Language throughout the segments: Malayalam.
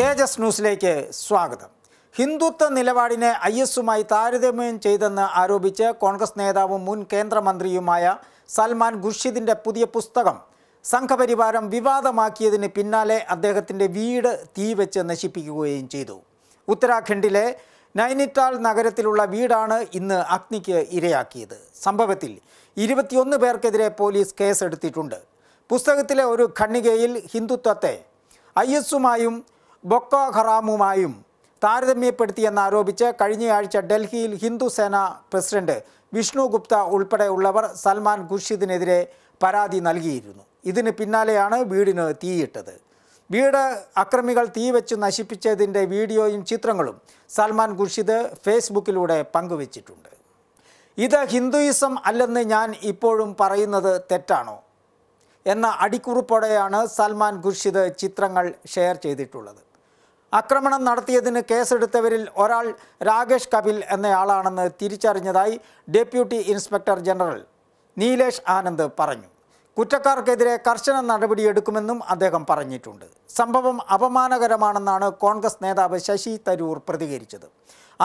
തേജസ് ന്യൂസിലേക്ക് സ്വാഗതം ഹിന്ദുത്വ നിലപാടിനെ ഐ എസുമായി താരതമ്യം ചെയ്തെന്ന് ആരോപിച്ച് കോൺഗ്രസ് നേതാവും മുൻ കേന്ദ്രമന്ത്രിയുമായ സൽമാൻ ഖുർഷിദിൻ്റെ പുതിയ പുസ്തകം സംഘപരിവാരം വിവാദമാക്കിയതിന് പിന്നാലെ അദ്ദേഹത്തിൻ്റെ വീട് തീവെച്ച് നശിപ്പിക്കുകയും ചെയ്തു ഉത്തരാഖണ്ഡിലെ നൈനിറ്റാൾ നഗരത്തിലുള്ള വീടാണ് ഇന്ന് അഗ്നിക്ക് ഇരയാക്കിയത് സംഭവത്തിൽ ഇരുപത്തിയൊന്ന് പേർക്കെതിരെ പോലീസ് കേസെടുത്തിട്ടുണ്ട് പുസ്തകത്തിലെ ഒരു ഖണ്ണികയിൽ ഹിന്ദുത്വത്തെ ഐ എസുമായും ബൊക്കോ ഹറാമുമായും താരതമ്യപ്പെടുത്തിയെന്നാരോപിച്ച് കഴിഞ്ഞയാഴ്ച ഡൽഹിയിൽ ഹിന്ദു സേന പ്രസിഡന്റ് വിഷ്ണു ഗുപ്ത ഉൾപ്പെടെയുള്ളവർ സൽമാൻ ഖുർഷിദിനെതിരെ പരാതി നൽകിയിരുന്നു ഇതിന് പിന്നാലെയാണ് വീടിന് തീയിട്ടത് വീട് അക്രമികൾ വെച്ച് നശിപ്പിച്ചതിൻ്റെ വീഡിയോയും ചിത്രങ്ങളും സൽമാൻ ഖുർഷിദ് ഫേസ്ബുക്കിലൂടെ പങ്കുവച്ചിട്ടുണ്ട് ഇത് ഹിന്ദുയിസം അല്ലെന്ന് ഞാൻ ഇപ്പോഴും പറയുന്നത് തെറ്റാണോ എന്ന അടിക്കുറിപ്പോടെയാണ് സൽമാൻ ഖുർഷിദ് ചിത്രങ്ങൾ ഷെയർ ചെയ്തിട്ടുള്ളത് ആക്രമണം നടത്തിയതിന് കേസെടുത്തവരിൽ ഒരാൾ രാകേഷ് കപിൽ എന്നയാളാണെന്ന് തിരിച്ചറിഞ്ഞതായി deputy inspector general Nilesh Anand പറഞ്ഞു കുറ്റക്കാർക്കെതിരെ കർശന നടപടിയെടുക്കുമെന്നും അദ്ദേഹം പറഞ്ഞിട്ടുണ്ട് സംഭവം അപമാനകരമാണെന്നാണ് കോൺഗ്രസ് നേതാവ് ശശി തരൂർ പ്രതികരിച്ചത്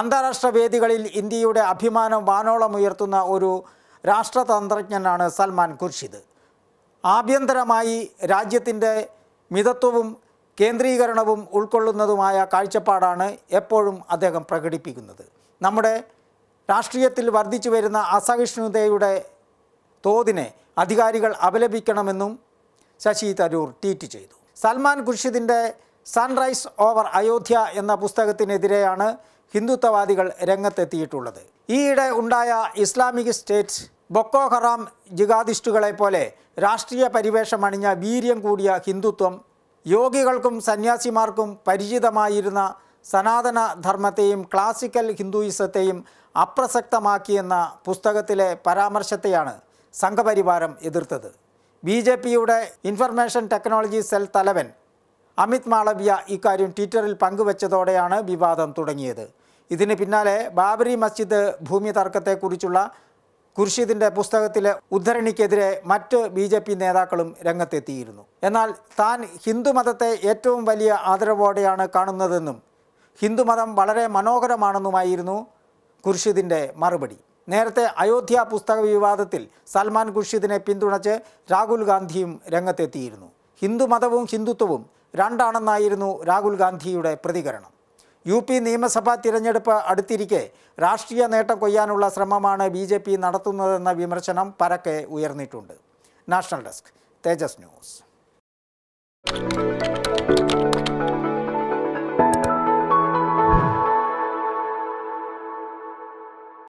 അന്താരാഷ്ട്ര വേദികളിൽ ഇന്ത്യയുടെ അഭിമാനം വാനോളമുയർത്തുന്ന ഒരു രാഷ്ട്രതന്ത്രജ്ഞനാണ് സൽമാൻ ഖുർഷിദ് ആഭ്യന്തരമായി രാജ്യത്തിൻ്റെ മിതത്വവും കേന്ദ്രീകരണവും ഉൾക്കൊള്ളുന്നതുമായ കാഴ്ചപ്പാടാണ് എപ്പോഴും അദ്ദേഹം പ്രകടിപ്പിക്കുന്നത് നമ്മുടെ രാഷ്ട്രീയത്തിൽ വർദ്ധിച്ചു വരുന്ന അസഹിഷ്ണുതയുടെ തോതിനെ അധികാരികൾ അപലപിക്കണമെന്നും ശശി തരൂർ ട്വീറ്റ് ചെയ്തു സൽമാൻ ഖുർഷിദിൻ്റെ സൺറൈസ് ഓവർ അയോധ്യ എന്ന പുസ്തകത്തിനെതിരെയാണ് ഹിന്ദുത്വവാദികൾ രംഗത്തെത്തിയിട്ടുള്ളത് ഈയിടെ ഉണ്ടായ ഇസ്ലാമിക് സ്റ്റേറ്റ് ബൊക്കോഹറാം ജിഹാദിസ്റ്റുകളെ പോലെ രാഷ്ട്രീയ പരിവേഷമണിഞ്ഞ വീര്യം കൂടിയ ഹിന്ദുത്വം യോഗികൾക്കും സന്യാസിമാർക്കും പരിചിതമായിരുന്ന സനാതന ധർമ്മത്തെയും ക്ലാസിക്കൽ ഹിന്ദുയിസത്തെയും അപ്രസക്തമാക്കിയെന്ന പുസ്തകത്തിലെ പരാമർശത്തെയാണ് സംഘപരിവാരം എതിർത്തത് ബി ജെ പിയുടെ ഇൻഫർമേഷൻ ടെക്നോളജി സെൽ തലവൻ അമിത് മാളവ്യ ഇക്കാര്യം ട്വിറ്ററിൽ പങ്കുവച്ചതോടെയാണ് വിവാദം തുടങ്ങിയത് ഇതിന് പിന്നാലെ ബാബരി മസ്ജിദ് ഭൂമി തർക്കത്തെക്കുറിച്ചുള്ള ഖുർഷിദിൻ്റെ പുസ്തകത്തിലെ ഉദ്ധരണിക്കെതിരെ മറ്റ് ബി ജെ പി നേതാക്കളും രംഗത്തെത്തിയിരുന്നു എന്നാൽ താൻ ഹിന്ദുമതത്തെ ഏറ്റവും വലിയ ആദരവോടെയാണ് കാണുന്നതെന്നും ഹിന്ദുമതം വളരെ മനോഹരമാണെന്നുമായിരുന്നു ഖുർഷിദിൻ്റെ മറുപടി നേരത്തെ അയോധ്യ പുസ്തക വിവാദത്തിൽ സൽമാൻ ഖുർഷിദിനെ പിന്തുണച്ച് രാഹുൽ ഗാന്ധിയും രംഗത്തെത്തിയിരുന്നു ഹിന്ദുമതവും ഹിന്ദുത്വവും രണ്ടാണെന്നായിരുന്നു രാഹുൽ ഗാന്ധിയുടെ പ്രതികരണം യു പി നിയമസഭാ തിരഞ്ഞെടുപ്പ് അടുത്തിരിക്കെ രാഷ്ട്രീയ നേട്ടം കൊയ്യാനുള്ള ശ്രമമാണ് ബി ജെ പി നടത്തുന്നതെന്ന വിമർശനം പരക്കെ ഉയർന്നിട്ടുണ്ട് നാഷണൽ ഡെസ്ക് തേജസ് ന്യൂസ്